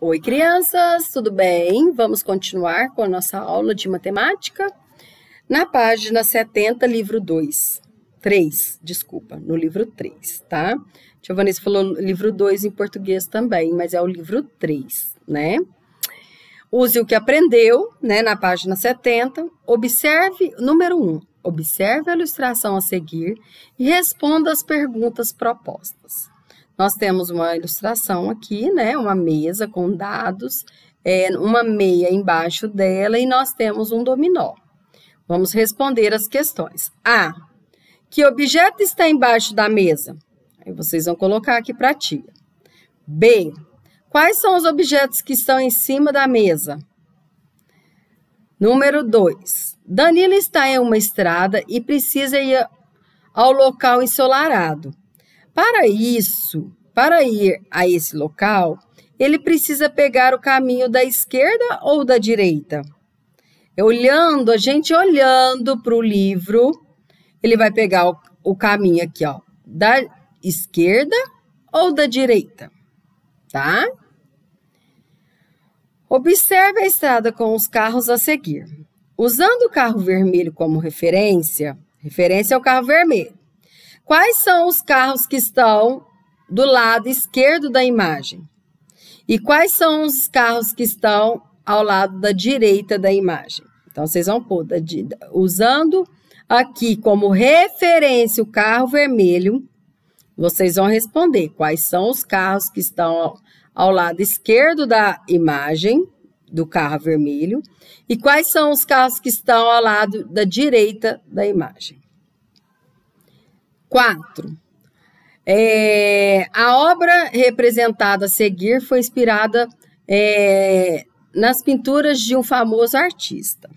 Oi, crianças, tudo bem? Vamos continuar com a nossa aula de matemática. Na página 70, livro 2. 3, desculpa, no livro 3, tá? Giovanessa falou livro 2 em português também, mas é o livro 3, né? Use o que aprendeu, né, na página 70. Observe, número 1, observe a ilustração a seguir e responda as perguntas propostas. Nós temos uma ilustração aqui, né? Uma mesa com dados, é, uma meia embaixo dela e nós temos um dominó. Vamos responder as questões. A. Que objeto está embaixo da mesa? Aí vocês vão colocar aqui para a tia. B. Quais são os objetos que estão em cima da mesa? Número 2. Danilo está em uma estrada e precisa ir ao local ensolarado. Para isso, para ir a esse local, ele precisa pegar o caminho da esquerda ou da direita? Olhando, a gente olhando para o livro, ele vai pegar o, o caminho aqui, ó, da esquerda ou da direita, tá? Observe a estrada com os carros a seguir. Usando o carro vermelho como referência, referência ao é carro vermelho, Quais são os carros que estão do lado esquerdo da imagem? E quais são os carros que estão ao lado da direita da imagem? Então, vocês vão pôr, usando aqui como referência o carro vermelho, vocês vão responder quais são os carros que estão ao lado esquerdo da imagem do carro vermelho e quais são os carros que estão ao lado da direita da imagem. Quatro. É, a obra representada a seguir foi inspirada é, nas pinturas de um famoso artista.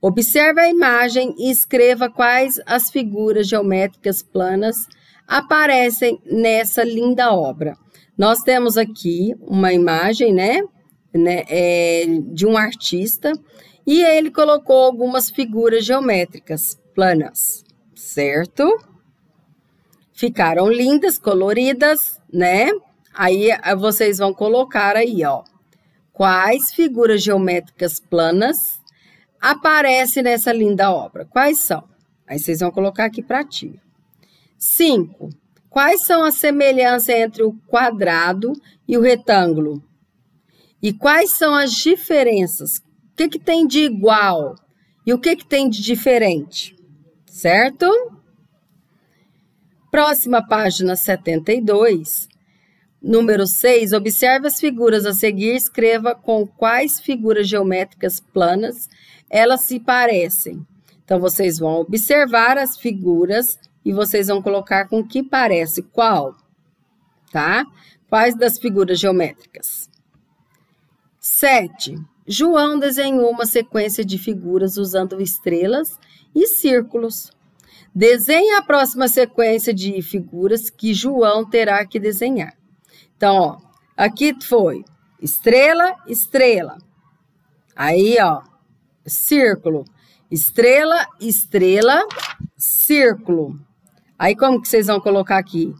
Observe a imagem e escreva quais as figuras geométricas planas aparecem nessa linda obra. Nós temos aqui uma imagem, né, né é, de um artista e ele colocou algumas figuras geométricas planas, certo? Ficaram lindas, coloridas, né? Aí eh, vocês vão colocar aí, ó. Quais figuras geométricas planas aparecem nessa linda obra? Quais são? Aí vocês vão colocar aqui para ti. Cinco. Quais são as semelhanças entre o quadrado e o retângulo? E quais são as diferenças? O que, que tem de igual? E o que, que tem de diferente? Certo? Próxima página 72, número 6, observe as figuras a seguir, escreva com quais figuras geométricas planas elas se parecem. Então, vocês vão observar as figuras e vocês vão colocar com que parece qual, tá? Quais das figuras geométricas? 7. João desenhou uma sequência de figuras usando estrelas e círculos. Desenhe a próxima sequência de figuras que João terá que desenhar. Então, ó, aqui foi estrela, estrela. Aí, ó, círculo. Estrela, estrela, círculo. Aí, como que vocês vão colocar aqui?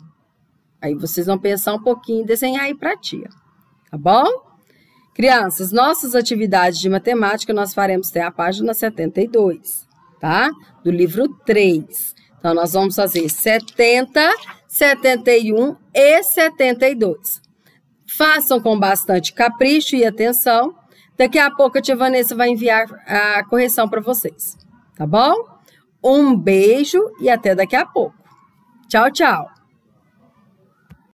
Aí vocês vão pensar um pouquinho e desenhar aí para a tia, tá bom? Crianças, nossas atividades de matemática nós faremos até a página 72 tá? Do livro 3. Então, nós vamos fazer 70, 71 e 72. Façam com bastante capricho e atenção. Daqui a pouco a tia Vanessa vai enviar a correção para vocês, tá bom? Um beijo e até daqui a pouco. Tchau, tchau!